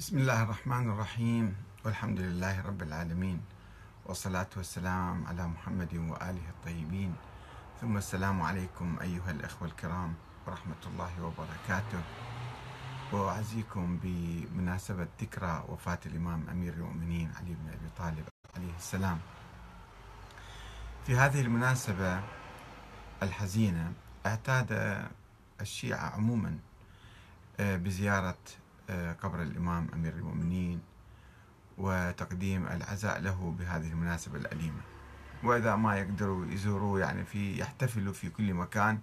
بسم الله الرحمن الرحيم والحمد لله رب العالمين والصلاة والسلام على محمد وآله الطيبين ثم السلام عليكم أيها الأخوة الكرام ورحمة الله وبركاته وأعزيكم بمناسبة ذكرى وفاة الإمام أمير المؤمنين علي بن أبي طالب عليه السلام في هذه المناسبة الحزينة اعتاد الشيعة عموما آه، بزيارة آه، قبر الإمام أمير المؤمنين وتقديم العزاء له بهذه المناسبة الأليمة وإذا ما يقدروا يزوروه يعني في يحتفلوا في كل مكان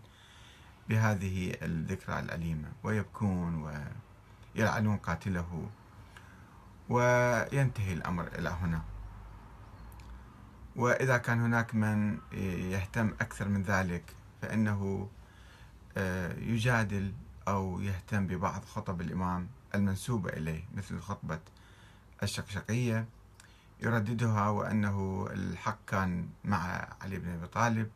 بهذه الذكرى الأليمة ويبكون ويلعنون قاتله وينتهي الأمر إلى هنا وإذا كان هناك من يهتم أكثر من ذلك فإنه آه، يجادل أو يهتم ببعض خطب الإمام المنسوبة إليه مثل خطبة الشقشقية يرددها وأنه الحق كان مع علي بن أبي طالب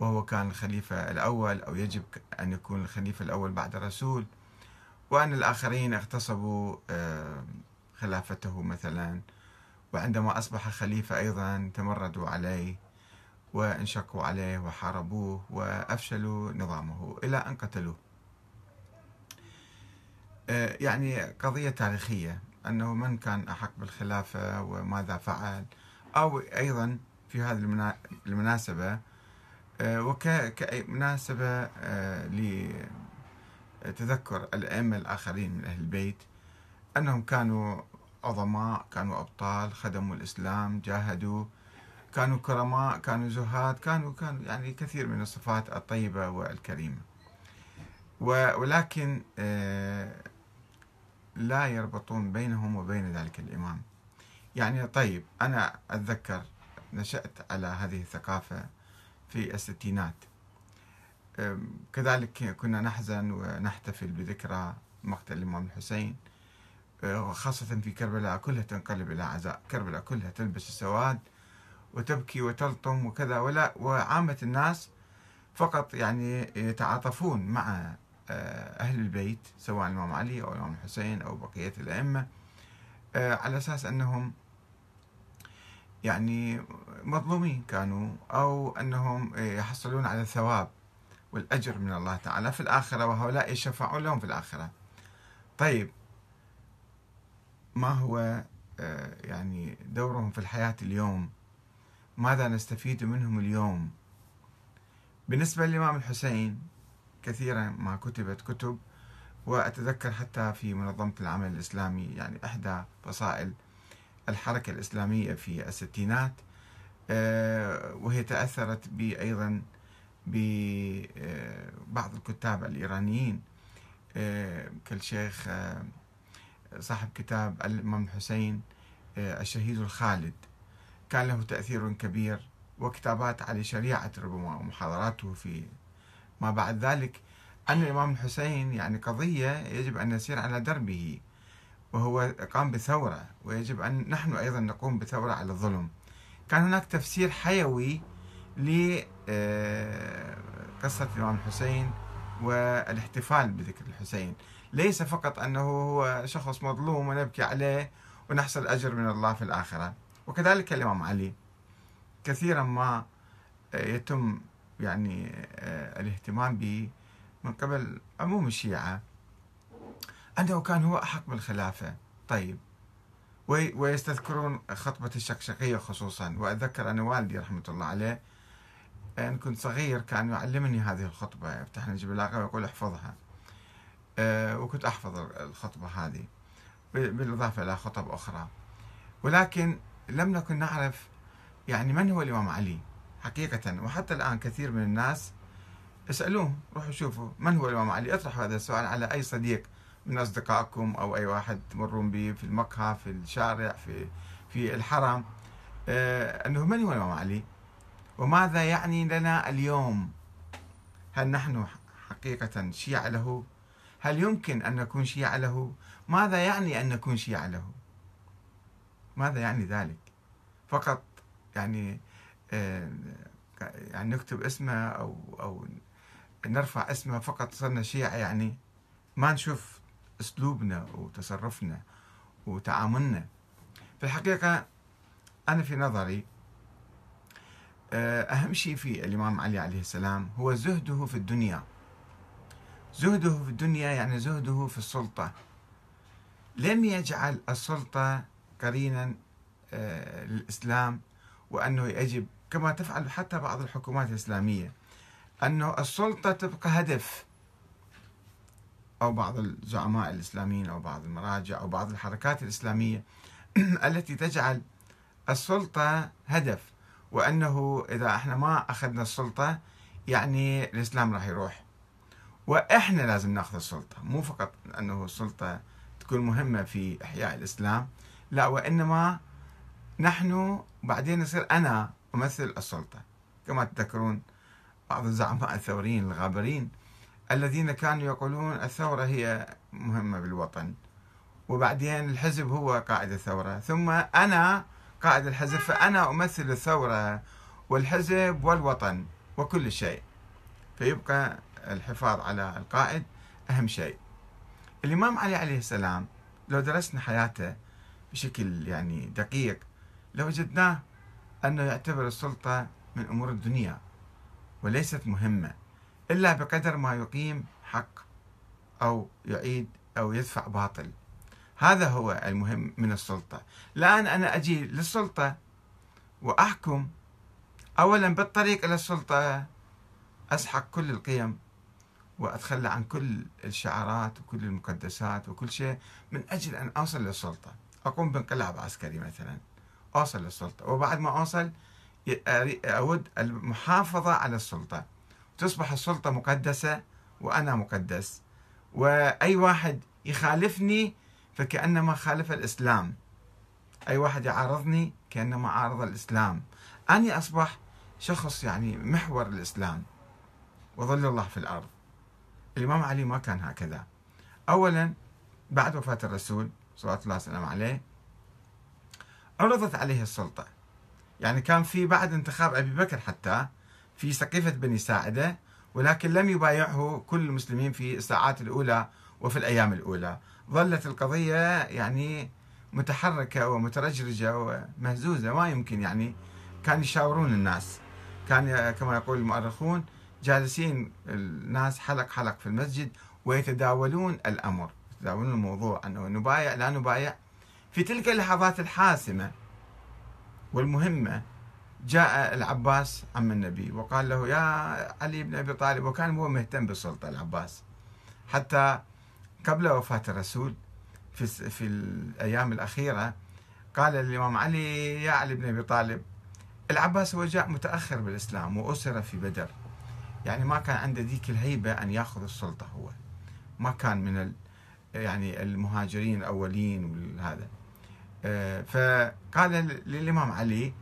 وهو كان الخليفة الأول أو يجب أن يكون الخليفة الأول بعد الرسول وأن الآخرين اغتصبوا آه، خلافته مثلا وعندما أصبح خليفة أيضا تمردوا عليه وانشقوا عليه وحاربوه وأفشلوا نظامه إلى أن قتلوه آه، يعني قضية تاريخية أنه من كان أحق بالخلافة وماذا فعل أو أيضا في هذه المناسبة آه، وكمناسبة آه، لتذكر الأئمة الآخرين من أهل البيت أنهم كانوا عظماء كانوا أبطال خدموا الإسلام جاهدوا كانوا كرماء كانوا زهاد كانوا كانوا يعني كثير من الصفات الطيبة والكريمة ولكن لا يربطون بينهم وبين ذلك الإمام يعني طيب أنا أتذكر نشأت على هذه الثقافة في الستينات كذلك كنا نحزن ونحتفل بذكرى مقتل الإمام الحسين أه، خاصة في كربلاء كلها تنقلب إلى عزاء كربلاء كلها تلبس السواد وتبكي وتلطم وكذا ولا وعامة الناس فقط يعني يتعاطفون مع آه، أهل البيت سواء الإمام علي أو الإمام الحسين أو بقية الأئمة آه، على أساس أنهم يعني مظلومين كانوا أو أنهم آه، يحصلون على الثواب والأجر من الله تعالى في الآخرة وهؤلاء يشفعون لهم في الآخرة طيب ما هو يعني دورهم في الحياة اليوم ماذا نستفيد منهم اليوم بالنسبة للإمام الحسين كثيرا ما كتبت كتب وأتذكر حتى في منظمة العمل الإسلامي يعني إحدى فصائل الحركة الإسلامية في الستينات آه، وهي تأثرت أيضا ببعض آه، الكتاب الإيرانيين آه، كالشيخ صاحب كتاب الإمام حسين الشهيد الخالد كان له تأثير كبير وكتابات علي شريعة ربما ومحاضراته في ما بعد ذلك أن الإمام الحسين يعني قضية يجب أن نسير على دربه وهو قام بثورة ويجب أن نحن أيضا نقوم بثورة على الظلم كان هناك تفسير حيوي لقصة آه، الإمام الحسين والاحتفال بذكر الحسين ليس فقط أنه هو شخص مظلوم ونبكي عليه ونحصل أجر من الله في الآخرة وكذلك الإمام علي كثيرا ما آه، يتم يعني آه، الاهتمام به من قبل عموم الشيعة أنه كان هو أحق بالخلافة طيب ويستذكرون خطبة الشقشقية خصوصا وأتذكر أن والدي رحمة الله عليه أن كنت صغير كان يعلمني هذه الخطبة يفتح نجيب بلاغة ويقول احفظها آه، وكنت أحفظ الخطبة هذه بالإضافة إلى خطب أخرى ولكن لم نكن نعرف يعني من هو الإمام علي حقيقة وحتى الآن كثير من الناس اسألوه روحوا شوفوا من هو الإمام علي اطرحوا هذا السؤال على أي صديق من أصدقائكم أو أي واحد تمرون به في المقهى في الشارع في في الحرم آه، أنه من هو الإمام علي وماذا يعني لنا اليوم هل نحن حقيقة شيعة له هل يمكن أن نكون شيعة له ماذا يعني أن نكون شيعة له ماذا يعني ذلك فقط يعني آه، يعني نكتب اسمه أو أو نرفع اسمه فقط صرنا شيعة يعني ما نشوف أسلوبنا وتصرفنا وتعاملنا في الحقيقة أنا في نظري آه، أهم شيء في الإمام علي عليه السلام هو زهده في الدنيا زهده في الدنيا يعني زهده في السلطة لم يجعل السلطة قرينا آه، للإسلام وأنه يجب كما تفعل حتى بعض الحكومات الإسلامية أنه السلطة تبقى هدف أو بعض الزعماء الإسلاميين أو بعض المراجع أو بعض الحركات الإسلامية التي تجعل السلطة هدف وأنه إذا إحنا ما أخذنا السلطة يعني الإسلام راح يروح وإحنا لازم نأخذ السلطة مو فقط أنه السلطة تكون مهمة في إحياء الإسلام لا وإنما نحن بعدين نصير أنا أمثل السلطة كما تذكرون بعض الزعماء الثوريين الغابرين الذين كانوا يقولون الثورة هي مهمة بالوطن وبعدين الحزب هو قائد الثورة ثم أنا قائد الحزب فأنا أمثل الثورة والحزب والوطن وكل شيء فيبقى الحفاظ على القائد أهم شيء الإمام علي عليه السلام لو درسنا حياته بشكل يعني دقيق لوجدناه لو أنه يعتبر السلطة من أمور الدنيا وليست مهمة إلا بقدر ما يقيم حق أو يعيد أو يدفع باطل هذا هو المهم من السلطة الآن أنا أجي للسلطة وأحكم أولا بالطريق إلى السلطة أسحق كل القيم وأتخلى عن كل الشعارات وكل المقدسات وكل شيء من أجل أن أوصل للسلطة أقوم بانقلاب عسكري مثلاً أوصل للسلطة وبعد ما أوصل أود المحافظة على السلطة تصبح السلطة مقدسة وأنا مقدس وأي واحد يخالفني فكأنما خالف الإسلام أي واحد يعارضني كأنما عارض الإسلام أني أصبح شخص يعني محور الإسلام وظل الله في الأرض الإمام علي ما كان هكذا أولا بعد وفاة الرسول صلى الله عليه وسلم عليه عرضت عليه السلطة يعني كان في بعد انتخاب أبي بكر حتى في سقيفة بني ساعدة ولكن لم يبايعه كل المسلمين في الساعات الأولى وفي الأيام الأولى ظلت القضية يعني متحركة ومترجرجة ومهزوزة ما يمكن يعني كان يشاورون الناس كان كما يقول المؤرخون جالسين الناس حلق حلق في المسجد ويتداولون الأمر يتداولون الموضوع أنه نبايع لا نبايع في تلك اللحظات الحاسمة والمهمة جاء العباس عم النبي وقال له يا علي بن أبي طالب وكان هو مهتم بالسلطة العباس حتى قبل وفاة الرسول في, في الأيام الأخيرة قال الإمام علي يا علي بن أبي طالب العباس هو جاء متأخر بالإسلام وأسر في بدر يعني ما كان عنده ذيك الهيبة أن يأخذ السلطة هو ما كان من يعني المهاجرين الأولين وهذا آه، فقال للإمام علي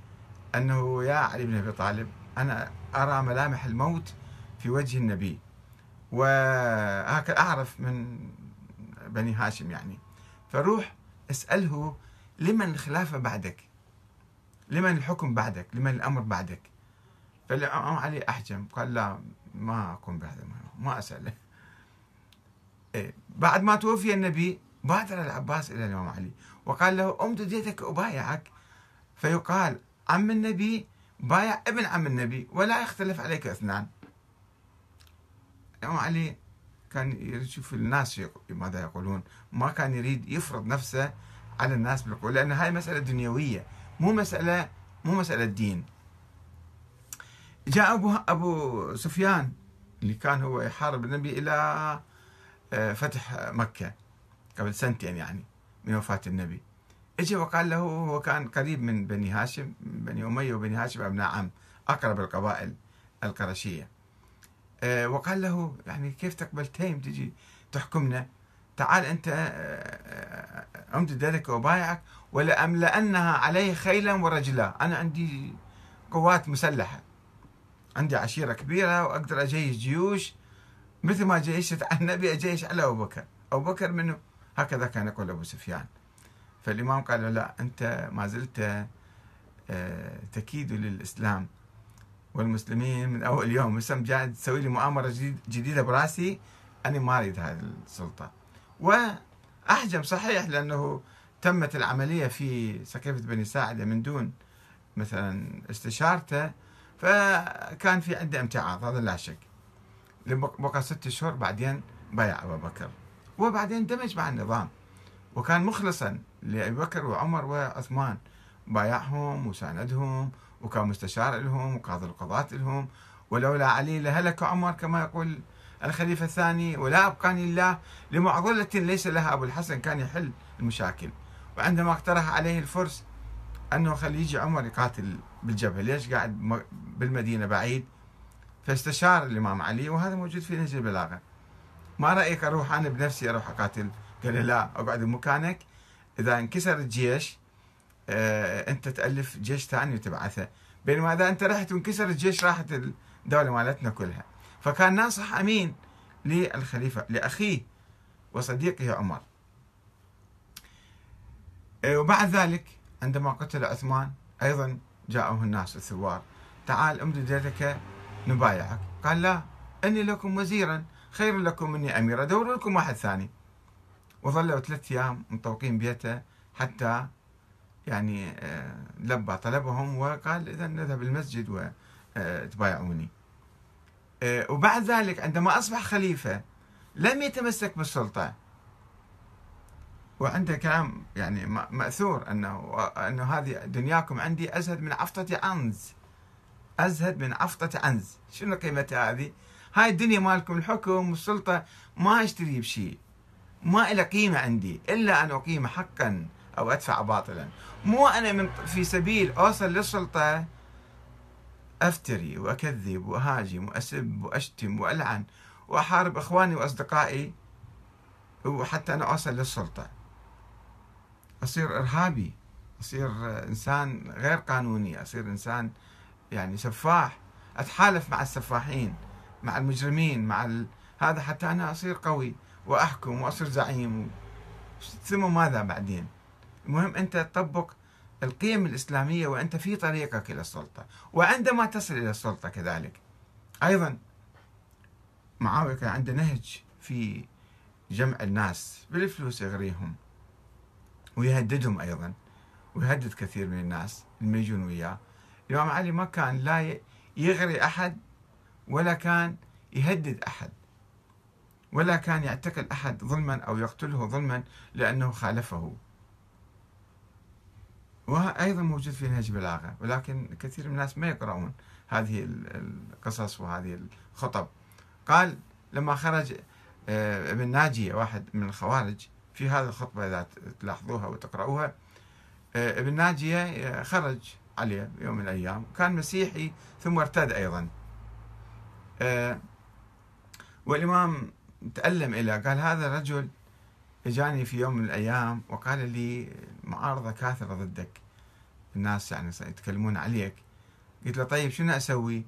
أنه يا علي بن أبي طالب أنا أرى ملامح الموت في وجه النبي وهكذا أعرف من بني هاشم يعني فروح اسأله لمن الخلافة بعدك لمن الحكم بعدك لمن الأمر بعدك فالإمام علي أحجم قال لا ما أقوم بهذا ما أسأله إيه، بعد ما توفي النبي بادر العباس إلى الإمام علي وقال له امدد يدك أبايعك فيقال عم النبي بايع ابن عم النبي ولا يختلف عليك اثنان الإمام علي كان يريد يشوف الناس ماذا يقولون ما كان يريد يفرض نفسه على الناس بالقول لأن هاي مسألة دنيوية مو مسألة مو مسألة دين جاء أبو, أبو سفيان اللي كان هو يحارب النبي إلى آه، فتح مكة قبل سنتين يعني من وفاة النبي اجى وقال له هو كان قريب من بني هاشم بني أمية وبني هاشم أبناء عم أقرب القبائل القرشية آه، وقال له يعني كيف تقبل تيم تجي تحكمنا تعال أنت أمد آه، آه، ذلك وبايعك ولأملأنها عليه خيلا ورجلا أنا عندي قوات مسلحة عندي عشيرة كبيرة وأقدر أجيش جيوش مثل ما جيشت على النبي أجيش على أبو بكر أبو بكر منه هكذا كان يقول أبو سفيان فالإمام قال له لا أنت ما زلت آه، تكيد للإسلام والمسلمين من أول يوم مسلم جاي تسوي لي مؤامرة جديدة براسي أنا ما أريد هذه السلطة وأحجم صحيح لأنه تمت العملية في سقيفة بني ساعدة من دون مثلا استشارته فكان في عنده امتعاض هذا لا شك بقى ست شهور بعدين بايع أبو بكر وبعدين اندمج مع النظام وكان مخلصا لأبي بكر وعمر وعثمان بايعهم وساندهم وكان مستشار لهم وقاضي القضاة لهم ولولا علي لهلك عمر كما يقول الخليفة الثاني ولا أبقاني الله لمعضلة ليس لها أبو الحسن كان يحل المشاكل وعندما اقترح عليه الفرس أنه خليه يجي عمر يقاتل بالجبهة ليش قاعد بالمدينة بعيد فاستشار الإمام علي وهذا موجود في نهج البلاغة ما رايك اروح انا بنفسي اروح اقاتل قال لا اقعد بمكانك اذا انكسر الجيش آه انت تالف جيش ثاني وتبعثه بينما اذا انت رحت وانكسر الجيش راحت الدوله مالتنا كلها فكان ناصح امين للخليفه لاخيه وصديقه عمر آه، وبعد ذلك عندما قتل عثمان ايضا جاءه الناس الثوار تعال امدد يدك نبايعك قال لا اني لكم وزيرا خير لكم مني أميرة دوروا لكم واحد ثاني وظلوا ثلاث أيام مطوقين بيته حتى يعني آه، لبى طلبهم وقال إذا نذهب المسجد وتبايعوني آه، آه، وبعد ذلك عندما أصبح خليفة لم يتمسك بالسلطة وعنده كلام يعني مأثور أنه أنه هذه دنياكم عندي أزهد من عفطة عنز أزهد من عفطة عنز شنو قيمتها هذه؟ هاي الدنيا مالكم الحكم والسلطة ما اشتري بشيء ما إلى قيمة عندي إلا أن أقيم حقا أو أدفع باطلا مو أنا من في سبيل أوصل للسلطة أفتري وأكذب وأهاجم وأسب وأشتم وألعن وأحارب إخواني وأصدقائي وحتى أنا أوصل للسلطة أصير إرهابي أصير إنسان غير قانوني أصير إنسان يعني سفاح أتحالف مع السفاحين مع المجرمين مع ال... هذا حتى أنا أصير قوي وأحكم وأصير زعيم و... ثم ماذا بعدين المهم أنت تطبق القيم الإسلامية وأنت في طريقك إلى السلطة وعندما تصل إلى السلطة كذلك أيضا معاوية كان عنده نهج في جمع الناس بالفلوس يغريهم ويهددهم أيضا ويهدد كثير من الناس اللي يجون وياه الإمام علي ما كان لا يغري أحد ولا كان يهدد أحد ولا كان يعتقل أحد ظلما أو يقتله ظلما لأنه خالفه وأيضا موجود في نهج بلاغة ولكن كثير من الناس ما يقرؤون هذه القصص وهذه الخطب قال لما خرج آه، ابن ناجية واحد من الخوارج في هذه الخطبة إذا تلاحظوها وتقرأوها آه، ابن ناجية آه، خرج عليه يوم من الأيام كان مسيحي ثم ارتد أيضا آه، والإمام تألم إلى قال هذا رجل اجاني في يوم من الايام وقال لي معارضه كاثره ضدك الناس يعني يتكلمون عليك قلت له طيب شنو اسوي؟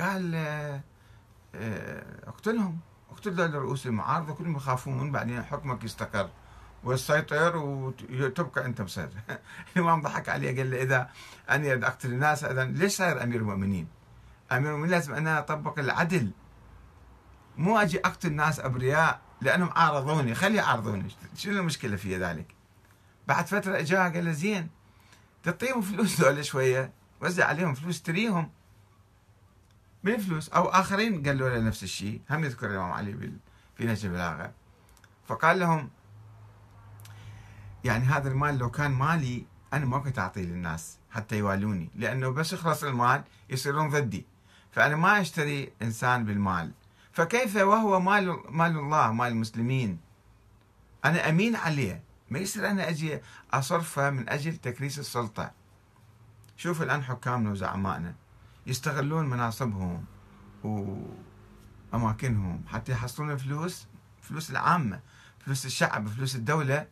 قال آه، آه، اقتلهم اقتل رؤوس المعارضه كلهم يخافون بعدين حكمك يستقر وتسيطر وتبقى انت مسيطر الامام ضحك عليه قال له اذا انا اقتل الناس اذا ليش صاير امير المؤمنين؟ امير المؤمنين لازم انا اطبق العدل مو اجي اقتل ناس ابرياء لانهم عارضوني خلي يعارضوني شنو المشكله في ذلك بعد فتره اجا قال له زين تعطيهم فلوس ذولا شويه وزع عليهم فلوس تريهم فلوس او اخرين قالوا له نفس الشيء هم يذكر الامام علي في نهج البلاغه فقال لهم يعني هذا المال لو كان مالي انا ما كنت اعطيه للناس حتى يوالوني لانه بس يخلص المال يصيرون ضدي فأنا ما أشتري إنسان بالمال فكيف وهو مال مال الله مال المسلمين أنا أمين عليه ما يصير أنا أجي أصرفه من أجل تكريس السلطة شوف الآن حكامنا وزعمائنا يستغلون مناصبهم وأماكنهم حتى يحصلون فلوس فلوس العامة فلوس الشعب فلوس الدولة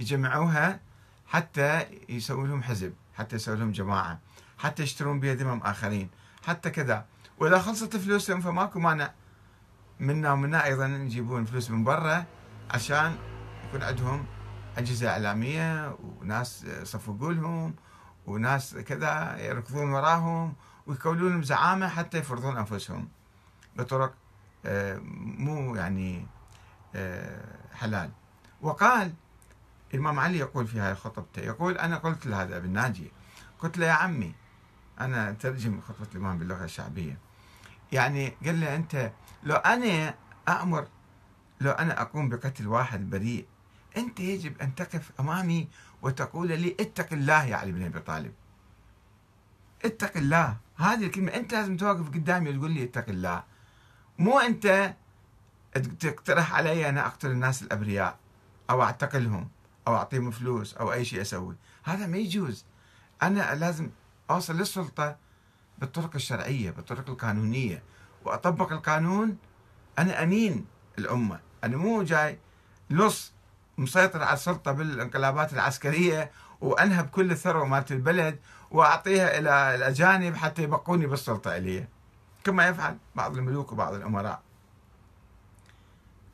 يجمعوها حتى يسوون لهم حزب حتى يسوون لهم جماعة حتى يشترون بها ذمم آخرين حتى كذا واذا خلصت فلوسهم فماكو مانع منا ومنا ايضا يجيبون فلوس من برا عشان يكون عندهم اجهزه اعلاميه وناس صفقوا لهم وناس كذا يركضون وراهم ويكونون زعامه حتى يفرضون انفسهم بطرق آه، مو يعني آه، حلال وقال الإمام علي يقول في هاي خطبته يقول أنا قلت لهذا ابن ناجي قلت له يا عمي أنا ترجم خطبة الإمام باللغة الشعبية يعني قال له أنت لو أنا أأمر لو أنا أقوم بقتل واحد بريء أنت يجب أن تقف أمامي وتقول لي اتق الله يا علي بن أبي طالب اتق الله هذه الكلمة أنت لازم توقف قدامي وتقول لي اتق الله مو أنت تقترح علي أنا أقتل الناس الأبرياء أو أعتقلهم أو أعطيهم فلوس أو أي شيء أسوي هذا ما يجوز أنا لازم اوصل للسلطة بالطرق الشرعية بالطرق القانونية وأطبق القانون أنا أمين الأمة أنا مو جاي لص مسيطر على السلطة بالانقلابات العسكرية وأنهب كل الثروة مالت البلد وأعطيها إلى الأجانب حتى يبقوني بالسلطة إلي كما يفعل بعض الملوك وبعض الأمراء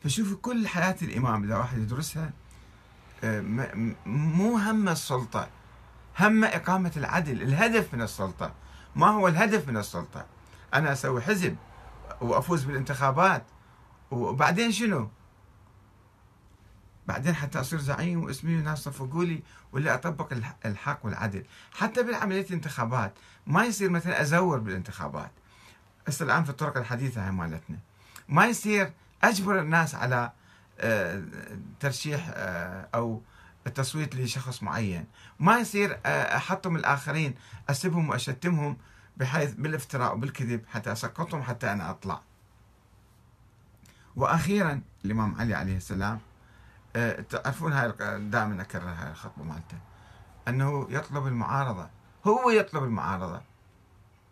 فشوفوا كل حياة الإمام إذا واحد يدرسها آه، مو هم السلطة هم إقامة العدل الهدف من السلطة ما هو الهدف من السلطة أنا أسوي حزب وأفوز بالانتخابات وبعدين شنو بعدين حتى أصير زعيم واسمي وناس لي ولا أطبق الحق والعدل حتى بالعملية الانتخابات ما يصير مثلا أزور بالانتخابات هسه الآن في الطرق الحديثة هاي مالتنا ما يصير أجبر الناس على آه، ترشيح آه، أو التصويت لشخص معين ما يصير آه، أحطم الآخرين أسبهم وأشتمهم بحيث بالافتراء وبالكذب حتى أسقطهم حتى أنا أطلع وأخيرا الإمام علي عليه السلام آه، تعرفون هاي دائما أكرر هاي الخطبة مالته أنه يطلب المعارضة هو يطلب المعارضة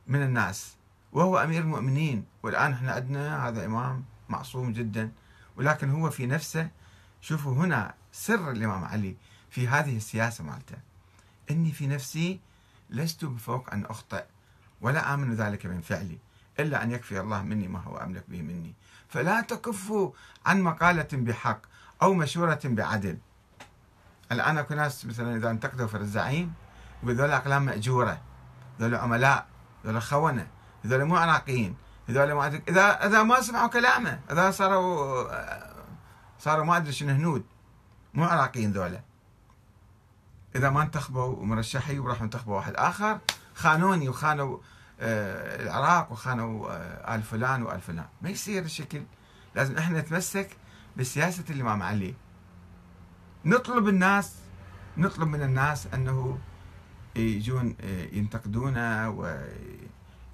من الناس وهو أمير المؤمنين والآن احنا عندنا هذا إمام معصوم جدا ولكن هو في نفسه شوفوا هنا سر الإمام علي في هذه السياسة مالته إني في نفسي لست بفوق أن أخطئ ولا آمن ذلك من فعلي إلا أن يكفي الله مني ما هو أملك به مني فلا تكفوا عن مقالة بحق أو مشورة بعدل الآن أكو ناس مثلا إذا انتقدوا في الزعيم يقول أقلام مأجورة ذول عملاء ذول خونة ذول مو عراقيين ذول ما أدري إذا إذا ما سمعوا كلامه إذا صاروا آه، صاروا ما أدري شنو هنود مو عراقيين ذولا اذا ما انتخبوا مرشحي وراحوا انتخبوا واحد اخر خانوني وخانوا آه العراق وخانوا آه ال فلان وال فلان ما يصير الشكل لازم احنا نتمسك بسياسه الامام علي نطلب الناس نطلب من الناس انه يجون آه، ينتقدونا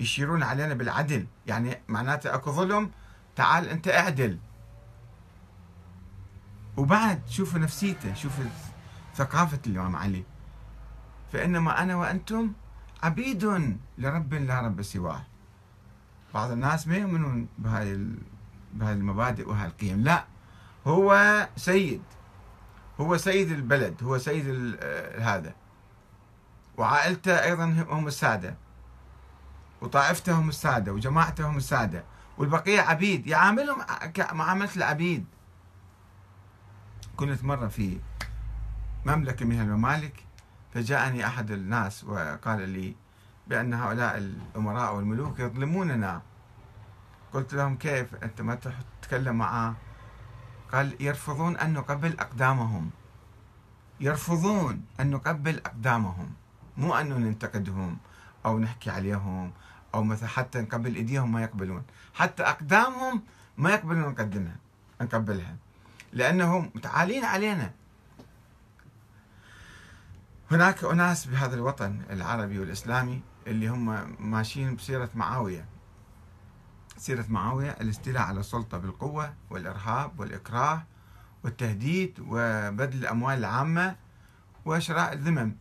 ويشيرون علينا بالعدل يعني معناته اكو ظلم تعال انت اعدل وبعد شوفوا نفسيته شوفوا ثقافة الإمام علي فإنما أنا وأنتم عبيد لرب لا رب سواه بعض الناس ما يؤمنون بهاي بهاي المبادئ وهاي القيم لا هو سيد هو سيد البلد هو سيد آه، هذا وعائلته أيضا هم السادة وطائفته هم السادة وجماعته هم السادة والبقية عبيد يعاملهم كمعاملة العبيد كنت مرة في مملكة من الممالك فجاءني أحد الناس وقال لي بأن هؤلاء الأمراء والملوك يظلموننا قلت لهم كيف أنت ما تتكلم معه قال يرفضون أن نقبل أقدامهم يرفضون أن نقبل أقدامهم مو أنه ننتقدهم أو نحكي عليهم أو مثلا حتى نقبل إيديهم ما يقبلون حتى أقدامهم ما يقبلون نقدمها نقبلها لأنهم متعالين علينا هناك أناس بهذا الوطن العربي والإسلامي اللي هم ماشيين بسيرة معاوية سيرة معاوية الاستيلاء على السلطة بالقوة والإرهاب والإكراه والتهديد وبذل الأموال العامة وشراء الذمم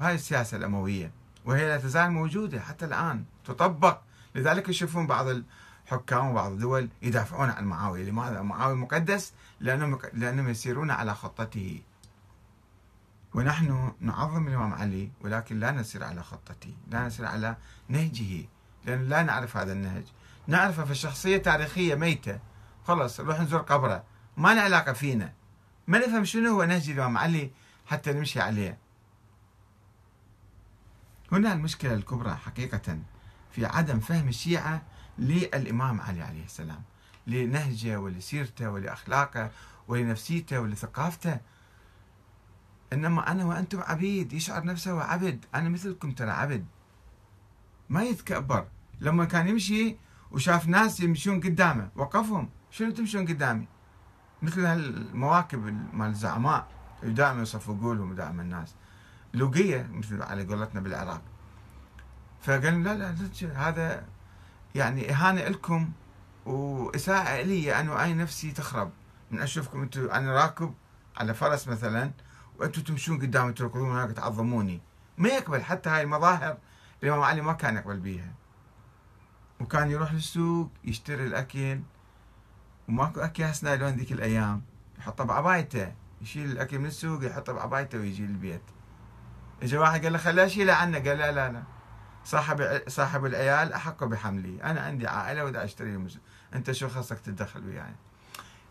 هاي السياسة الأموية وهي لا تزال موجودة حتى الآن تطبق لذلك يشوفون بعض حكام بعض الدول يدافعون عن معاوية لماذا؟ معاوية مقدس لأنهم, لأنهم يسيرون على خطته ونحن نعظم الإمام علي ولكن لا نسير على خطته لا نسير على نهجه لأن لا نعرف هذا النهج نعرفه في شخصية تاريخية ميتة خلص نروح نزور قبره ما له علاقة فينا ما نفهم شنو هو نهج الإمام علي حتى نمشي عليه هنا المشكلة الكبرى حقيقة في عدم فهم الشيعة للإمام علي عليه السلام لنهجه ولسيرته ولأخلاقه ولنفسيته ولثقافته إنما أنا وأنتم عبيد يشعر نفسه عبد أنا مثلكم ترى عبد ما يتكبر لما كان يمشي وشاف ناس يمشون قدامه وقفهم شنو تمشون قدامي مثل هالمواكب مال الزعماء دائما يصفقوا لهم دائما الناس لوقية مثل على قولتنا بالعراق فقال لا لا هذا يعني إهانة لكم وإساءة إلي أنا وأي نفسي تخرب من أشوفكم أنتم أنا راكب على فرس مثلا وأنتم تمشون قدامي تركضون هناك تعظموني ما يقبل حتى هاي المظاهر الإمام علي ما كان يقبل بيها وكان يروح للسوق يشتري الأكل وماكو أكياس نايلون ذيك الأيام يحطها بعبايته يشيل الأكل من السوق يحطه بعبايته ويجي للبيت اجى واحد قال له خليه اشيله عنه قال لا لا لا صاحب صاحب العيال احق بحملي انا عندي عائله ودا اشتري انت شو خصك تتدخل وياي يعني.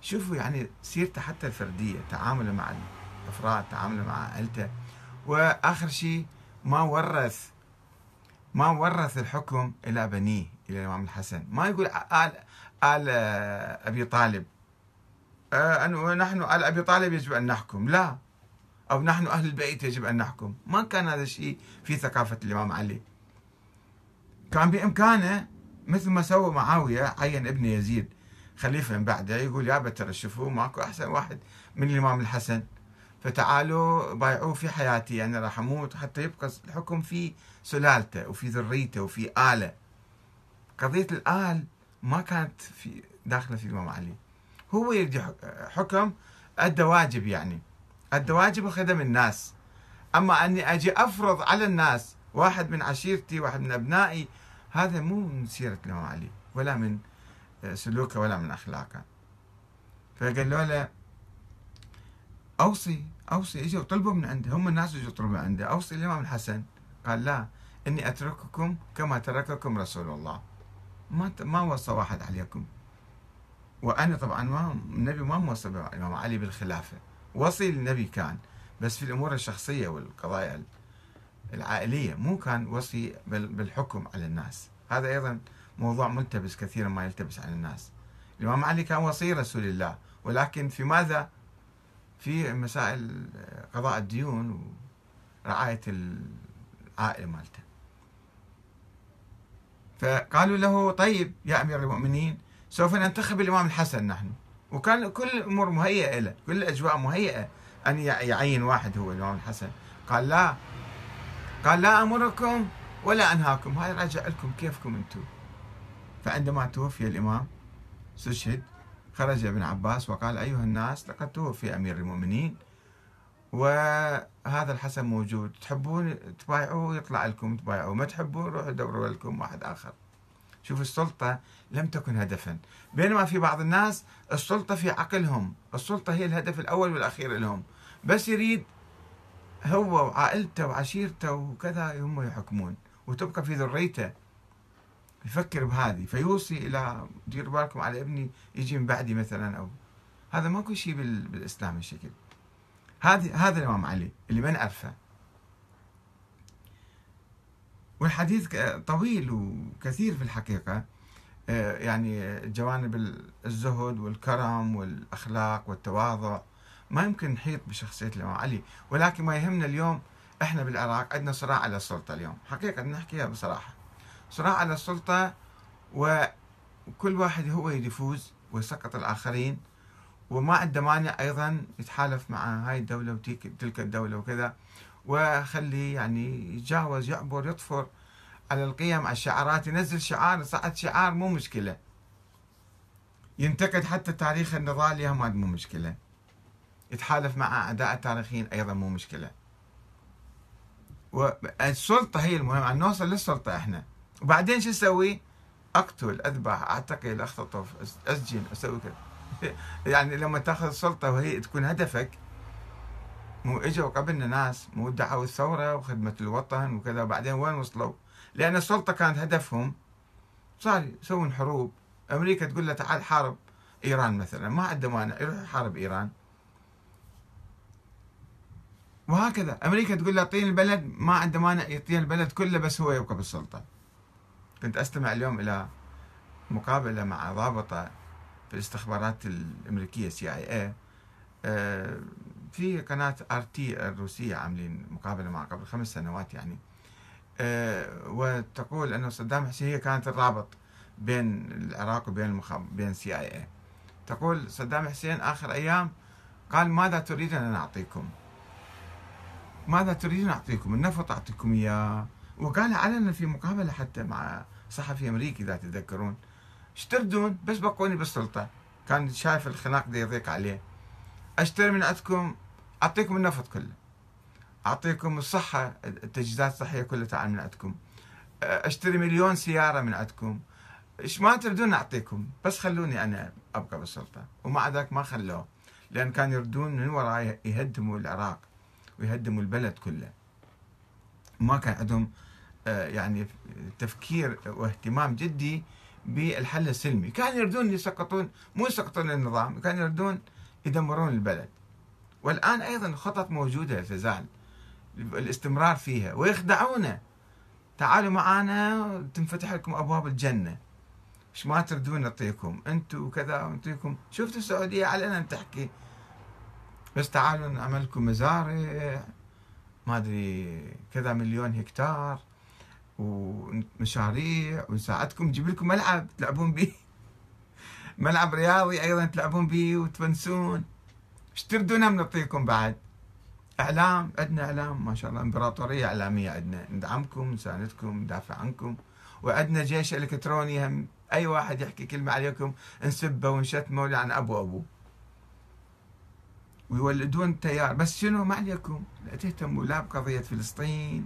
شوفوا يعني سيرته حتى الفرديه تعامله مع الافراد تعامله مع عائلته واخر شيء ما ورث ما ورث الحكم الى بنيه الى الامام الحسن ما يقول ال ال آه، ابي طالب آه، انه نحن ال ابي طالب يجب ان نحكم لا او نحن اهل البيت يجب ان نحكم ما كان هذا الشيء في ثقافه الامام علي كان بإمكانه مثل ما سوى معاوية عين ابن يزيد خليفة من بعده يقول يا ترى شوفوا ماكو أحسن واحد من الإمام الحسن فتعالوا بايعوه في حياتي أنا يعني راح أموت حتى يبقى الحكم في سلالته وفي ذريته وفي آله قضية الآل ما كانت في داخلة في الإمام علي هو يرجع آه، حكم أدى واجب يعني أدى واجب وخدم الناس أما أني أجي أفرض على الناس واحد من عشيرتي واحد من أبنائي هذا مو من سيرة الإمام علي ولا من آه، سلوكه ولا من أخلاقه فقالوا له أوصي أوصي إجوا طلبوا من عنده هم الناس إجوا طلبوا عنده أوصي الإمام الحسن قال لا إني أترككم كما ترككم رسول الله ما ما وصى واحد عليكم وأنا طبعا ما النبي ما موصى الإمام علي بالخلافة وصي النبي كان بس في الأمور الشخصية والقضايا العائلية مو كان وصي بالحكم على الناس هذا أيضا موضوع ملتبس كثيرا ما يلتبس على الناس الإمام علي كان وصي رسول الله ولكن في ماذا في مسائل آه، قضاء الديون ورعاية العائلة مالته فقالوا له طيب يا أمير المؤمنين سوف ننتخب الإمام الحسن نحن وكان كل الأمور مهيئة له كل الأجواء مهيئة أن يعين واحد هو الإمام الحسن قال لا قال لا أمركم ولا أنهاكم هاي راجع لكم كيفكم أنتم فعندما توفي الإمام استشهد خرج ابن عباس وقال أيها الناس لقد توفي أمير المؤمنين وهذا الحسن موجود تحبون تبايعوه يطلع لكم تبايعوه ما تحبون روحوا دوروا لكم واحد آخر شوف السلطة لم تكن هدفا بينما في بعض الناس السلطة في عقلهم السلطة هي الهدف الأول والأخير لهم بس يريد هو وعائلته وعشيرته وكذا هم يحكمون وتبقى في ذريته يفكر بهذه فيوصي الى دير بالكم على ابني يجي من بعدي مثلا او هذا ماكو شيء بالاسلام الشكل هذه هذا الامام علي اللي ما نعرفه والحديث طويل وكثير في الحقيقه آه، يعني جوانب الزهد والكرم والاخلاق والتواضع ما يمكن نحيط بشخصية الإمام علي ولكن ما يهمنا اليوم إحنا بالعراق عندنا صراع على السلطة اليوم حقيقة نحكيها بصراحة صراع على السلطة وكل واحد هو يفوز ويسقط الآخرين وما عنده مانع أيضا يتحالف مع هاي الدولة وتلك الدولة وكذا وخلي يعني يتجاوز يعبر يطفر على القيم على الشعارات ينزل شعار صعد شعار مو مشكله ينتقد حتى تاريخ النضال يا مو مشكله يتحالف مع أعداء التاريخيين أيضا مو مشكلة والسلطة هي المهمة أن نوصل للسلطة إحنا وبعدين شو نسوي أقتل أذبح أعتقل أختطف أسجن أسوي كذا يعني لما تاخذ السلطة وهي تكون هدفك مو اجوا قبلنا ناس مو دعوا الثورة وخدمة الوطن وكذا وبعدين وين وصلوا؟ لأن السلطة كانت هدفهم صار يسوون حروب أمريكا تقول له تعال حارب إيران مثلا ما عنده مانع يروح يحارب إيران وهكذا امريكا تقول له اعطيني البلد ما عنده مانع يعطيها البلد كله بس هو يبقى بالسلطه كنت استمع اليوم الى مقابله مع ضابطه في الاستخبارات الامريكيه سي اي اي في قناه ار تي الروسيه عاملين مقابله مع قبل خمس سنوات يعني آه، وتقول انه صدام حسين هي كانت الرابط بين العراق وبين المخاب بين سي اي اي تقول صدام حسين اخر ايام قال ماذا تريدون ان اعطيكم؟ ماذا تريدون أعطيكم النفط أعطيكم إياه وقال علنا في مقابلة حتى مع صحفي أمريكي إذا تتذكرون ايش تردون بس بقوني بالسلطة كان شايف الخناق دي يضيق عليه أشتري من عندكم أعطيكم النفط كله أعطيكم الصحة التجهيزات الصحية كلها تعال من عندكم أشتري مليون سيارة من عندكم ايش ما تردون أعطيكم بس خلوني أنا أبقى بالسلطة ومع ذلك ما خلوه لأن كانوا يردون من وراي يهدموا العراق ويهدموا البلد كله ما كان عندهم آه، يعني تفكير واهتمام جدي بالحل السلمي كانوا يردون يسقطون مو يسقطون النظام كانوا يردون يدمرون البلد والآن أيضا خطط موجودة تزال الاستمرار فيها ويخدعونا تعالوا معنا تنفتح لكم أبواب الجنة ايش ما تردون نعطيكم انتم وكذا ونعطيكم شفتوا السعودية على تحكي بس تعالوا نعمل لكم مزارع ما ادري كذا مليون هكتار ومشاريع ونساعدكم نجيب لكم ملعب تلعبون به ملعب رياضي ايضا تلعبون به وتفنسون ايش تردون بنعطيكم بعد اعلام عندنا اعلام ما شاء الله امبراطوريه اعلاميه عندنا ندعمكم نساندكم ندافع عنكم وعندنا جيش الكتروني هم اي واحد يحكي كلمه عليكم نسبه ونشتمه لعن ابو ابوه ويولدون تيار بس شنو ما عليكم لا تهتموا لا بقضية فلسطين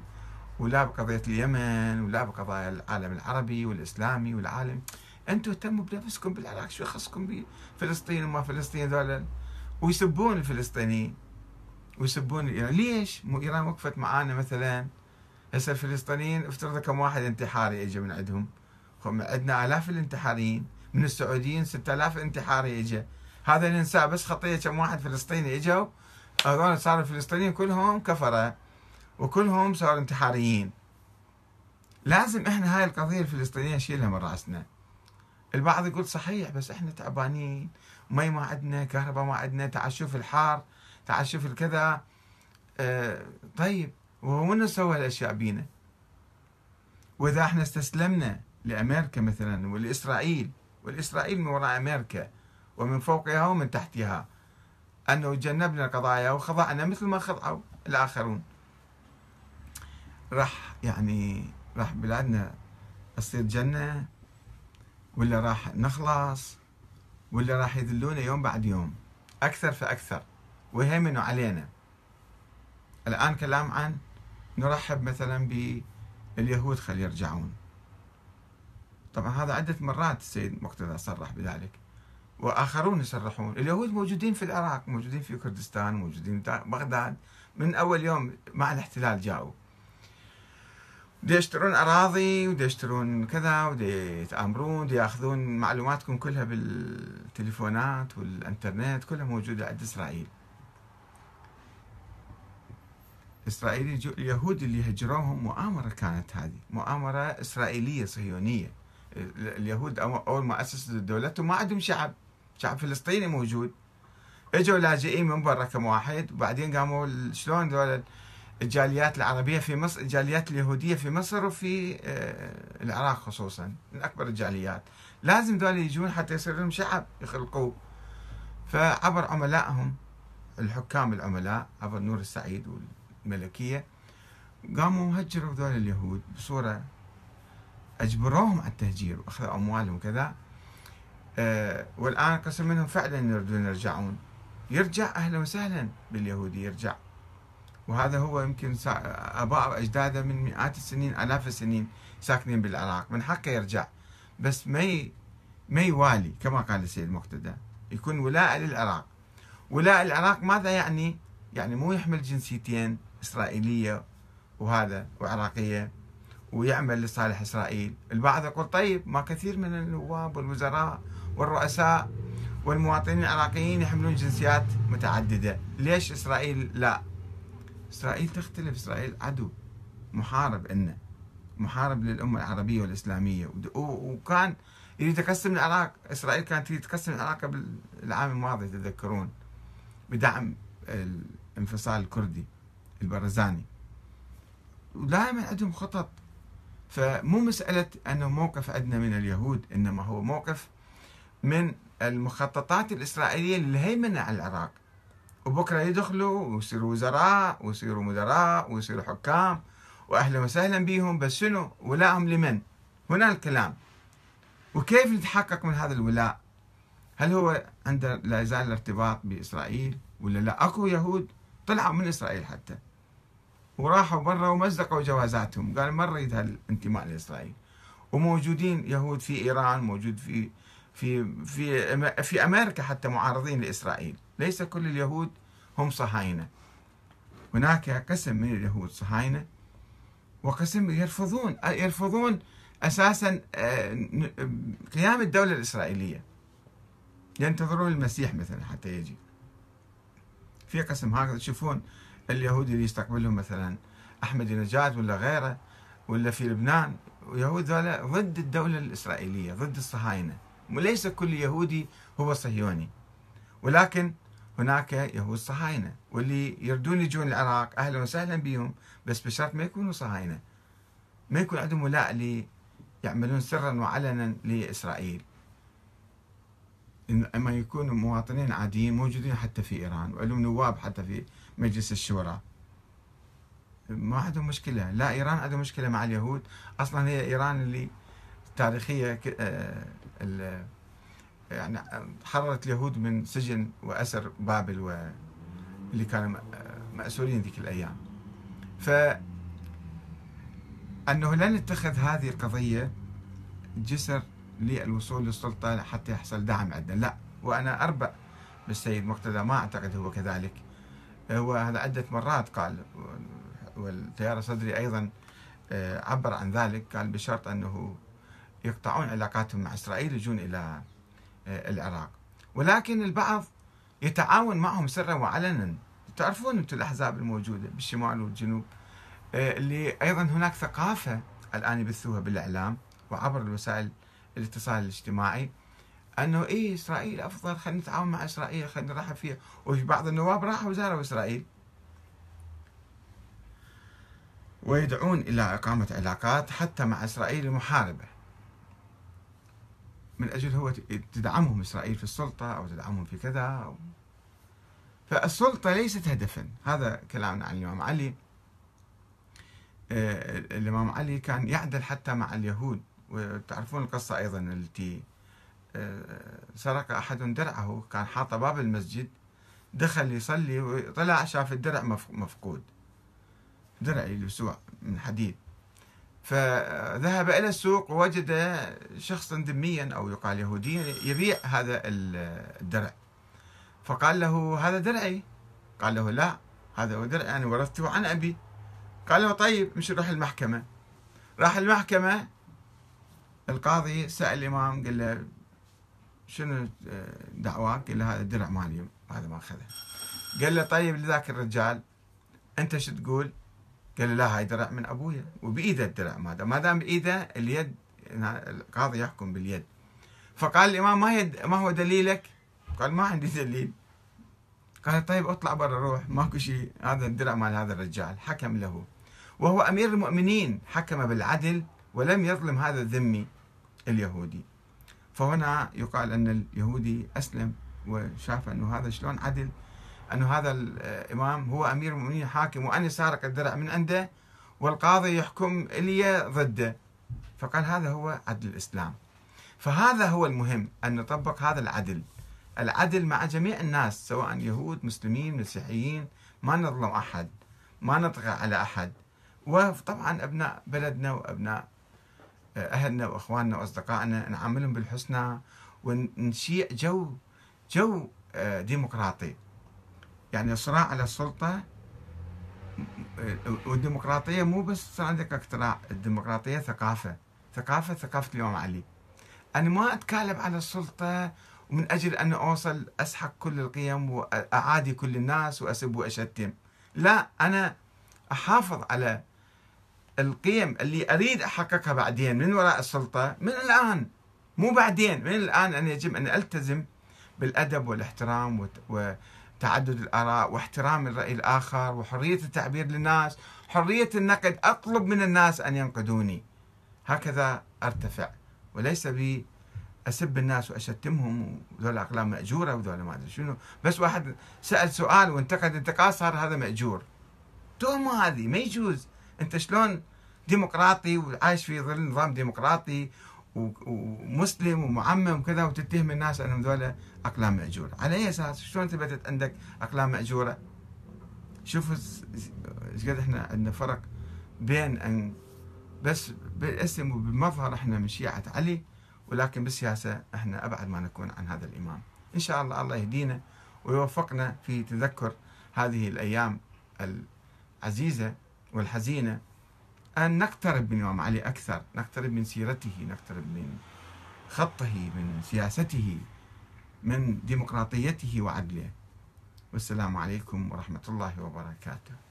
ولا بقضية اليمن ولا بقضايا العالم العربي والإسلامي والعالم أنتم اهتموا بنفسكم بالعراق شو يخصكم بفلسطين وما فلسطين ذولا ويسبون الفلسطينيين ويسبون إيران يعني ليش؟ مو إيران وقفت معانا مثلا هسه الفلسطينيين افترض كم واحد انتحاري اجى من عندهم عندنا آلاف الانتحاريين من السعوديين 6000 انتحاري اجى هذا الانسان بس خطيه كم واحد فلسطيني اجوا هذول صاروا الفلسطينيين كلهم كفره وكلهم صاروا انتحاريين لازم احنا هاي القضيه الفلسطينيه نشيلها من راسنا البعض يقول صحيح بس احنا تعبانين مي ما عندنا كهرباء ما عندنا تعال شوف الحار تعال شوف الكذا اه طيب وهو من سوى هالاشياء بينا واذا احنا استسلمنا لامريكا مثلا ولاسرائيل والاسرائيل من وراء امريكا ومن فوقها ومن تحتها أنه جنبنا القضايا وخضعنا مثل ما خضعوا الآخرون راح يعني راح بلادنا تصير جنة ولا راح نخلص ولا راح يذلونا يوم بعد يوم أكثر فأكثر ويهيمنوا علينا الآن كلام عن نرحب مثلا باليهود خلي يرجعون طبعا هذا عدة مرات السيد مقتدى صرح بذلك واخرون يصرحون اليهود موجودين في العراق موجودين في كردستان موجودين في بغداد من اول يوم مع الاحتلال جاؤوا دي يشترون اراضي ودي يشترون كذا ودي يتامرون دي ياخذون معلوماتكم كلها بالتليفونات والانترنت كلها موجوده عند اسرائيل اسرائيل اليهود اللي هجروهم مؤامره كانت هذه مؤامره اسرائيليه صهيونيه اليهود اول ما اسسوا دولتهم ما عندهم شعب شعب فلسطيني موجود اجوا لاجئين من برا كم واحد وبعدين قاموا شلون دول الجاليات العربيه في مصر الجاليات اليهوديه في مصر وفي آه، العراق خصوصا من اكبر الجاليات لازم دول يجون حتى يصير لهم شعب يخلقوه فعبر عملائهم الحكام العملاء عبر نور السعيد والملكيه قاموا هجروا دول اليهود بصوره اجبروهم على التهجير واخذوا اموالهم وكذا آه، والآن قسم منهم فعلا يريدون يرجعون يرجع أهلا وسهلا باليهودي يرجع وهذا هو يمكن أباء وأجداده من مئات السنين آلاف السنين ساكنين بالعراق من حقه يرجع بس ما ما يوالي كما قال السيد مقتدى يكون ولاء للعراق ولاء العراق ماذا يعني؟ يعني مو يحمل جنسيتين إسرائيلية وهذا وعراقية ويعمل لصالح إسرائيل البعض يقول طيب ما كثير من النواب والوزراء والرؤساء والمواطنين العراقيين يحملون جنسيات متعددة ليش إسرائيل لا إسرائيل تختلف إسرائيل عدو محارب إنه محارب للأمة العربية والإسلامية وكان يريد تقسم العراق إسرائيل كانت تريد تقسم العراق قبل العام الماضي تتذكرون بدعم الانفصال الكردي البرزاني ودائما عندهم خطط فمو مسألة أنه موقف عندنا من اليهود إنما هو موقف من المخططات الإسرائيلية للهيمنة على العراق وبكرة يدخلوا ويصيروا وزراء ويصيروا مدراء ويصيروا حكام وأهلا وسهلا بيهم بس شنو ولاهم لمن هنا الكلام وكيف نتحقق من هذا الولاء هل هو عنده لا يزال ارتباط بإسرائيل ولا لا أكو يهود طلعوا من إسرائيل حتى وراحوا برا ومزقوا جوازاتهم قال ما نريد هالانتماء لإسرائيل وموجودين يهود في إيران موجود في في في في امريكا حتى معارضين لاسرائيل، ليس كل اليهود هم صهاينه. هناك قسم من اليهود صهاينه وقسم يرفضون يرفضون اساسا آه، قيام الدوله الاسرائيليه. ينتظرون المسيح مثلا حتى يجي. في قسم هكذا تشوفون اليهود اللي يستقبلهم مثلا احمد نجاد ولا غيره ولا في لبنان يهود ضد الدوله الاسرائيليه ضد الصهاينه. وليس كل يهودي هو صهيوني ولكن هناك يهود صهاينه واللي يردون يجون العراق اهلا وسهلا بهم بس بشرط ما يكونوا صهاينه ما يكون عندهم ولاء لي يعملون سرا وعلنا لاسرائيل اما يكونوا مواطنين عاديين موجودين حتى في ايران وعلهم نواب حتى في مجلس الشورى ما عندهم مشكله لا ايران عندها مشكله مع اليهود اصلا هي ايران اللي تاريخية آه، يعني حررت اليهود من سجن وأسر بابل واللي كانوا آه، مأسورين ذيك الأيام ف أنه لن نتخذ هذه القضية جسر للوصول للسلطة حتى يحصل دعم عندنا لا وأنا اربع بالسيد مقتدى ما أعتقد هو كذلك آه، هو هذا عدة مرات قال والتيار الصدري أيضا عبر عن ذلك قال بشرط أنه يقطعون علاقاتهم مع إسرائيل يجون إلى آه، العراق ولكن البعض يتعاون معهم سرا وعلنا تعرفون أنتم الأحزاب الموجودة بالشمال والجنوب آه، اللي أيضا هناك ثقافة الآن يبثوها بالإعلام وعبر الوسائل الاتصال الاجتماعي انه اي اسرائيل افضل خلينا نتعاون مع اسرائيل خلينا نرحب فيها وفي بعض النواب راحوا زاروا اسرائيل ويدعون الى اقامه علاقات حتى مع اسرائيل المحاربه من أجل هو تدعمهم إسرائيل في السلطة أو تدعمهم في كذا أو فالسلطة ليست هدفا هذا كلامنا عن الإمام علي آه، الإمام علي كان يعدل حتى مع اليهود وتعرفون القصة أيضا التي آه، سرق أحد درعه كان حاط باب المسجد دخل يصلي وطلع شاف الدرع مفقود درع يلبسوه من حديد فذهب إلى السوق ووجد شخصا ذميا أو يقال يهوديا يبيع هذا الدرع فقال له هذا درعي قال له لا هذا هو درعي أنا ورثته عن أبي قال له طيب مش راح المحكمة راح المحكمة القاضي سأل الإمام قال له شنو دعواك؟ قال له هذا الدرع مالي هذا ما أخذه قال له طيب لذاك الرجال أنت شو تقول؟ قال لي لا هاي درع من ابويا وبايده الدرع ما دام بايده اليد القاضي يحكم باليد فقال الامام ما يد ما هو دليلك؟ قال ما عندي دليل قال طيب اطلع برا روح ماكو شيء هذا الدرع مال هذا الرجال حكم له وهو امير المؤمنين حكم بالعدل ولم يظلم هذا الذمي اليهودي فهنا يقال ان اليهودي اسلم وشاف انه هذا شلون عدل أن هذا الإمام آه، هو أمير المؤمنين حاكم وأنا سارق الدرع من عنده والقاضي يحكم لي ضده فقال هذا هو عدل الإسلام فهذا هو المهم أن نطبق هذا العدل العدل مع جميع الناس سواء يهود مسلمين مسيحيين ما نظلم أحد ما نطغى على أحد وطبعا أبناء بلدنا وأبناء آه، أهلنا وإخواننا وأصدقائنا نعاملهم بالحسنى ونشيء جو جو آه، ديمقراطي يعني الصراع على السلطة والديمقراطية مو بس صار عندك اقتراع الديمقراطية ثقافة ثقافة ثقافة اليوم علي أنا ما أتكالب على السلطة ومن أجل أن أوصل أسحق كل القيم وأعادي كل الناس وأسب وأشتم لا أنا أحافظ على القيم اللي أريد أحققها بعدين من وراء السلطة من الآن مو بعدين من الآن أنا يجب أن ألتزم بالأدب والاحترام و... تعدد الآراء واحترام الرأي الآخر وحرية التعبير للناس حرية النقد أطلب من الناس أن ينقدوني هكذا أرتفع وليس بي أسب الناس وأشتمهم وذول أقلام مأجورة وذول ما أدري شنو بس واحد سأل سؤال وانتقد انتقاد صار هذا مأجور تهمة هذه ما يجوز أنت شلون ديمقراطي وعايش في ظل نظام ديمقراطي ومسلم ومعمم وكذا وتتهم الناس أنهم ذولا أقلام مأجورة على أي أساس شلون ثبتت عندك أقلام مأجورة شوفوا ايش قد احنا عندنا فرق بين أن بس بالاسم وبالمظهر احنا من شيعة علي ولكن بالسياسة احنا أبعد ما نكون عن هذا الإمام إن شاء الله الله يهدينا ويوفقنا في تذكر هذه الأيام العزيزة والحزينة أن نقترب من الإمام علي أكثر نقترب من سيرته نقترب من خطه من سياسته من ديمقراطيته وعدله والسلام عليكم ورحمه الله وبركاته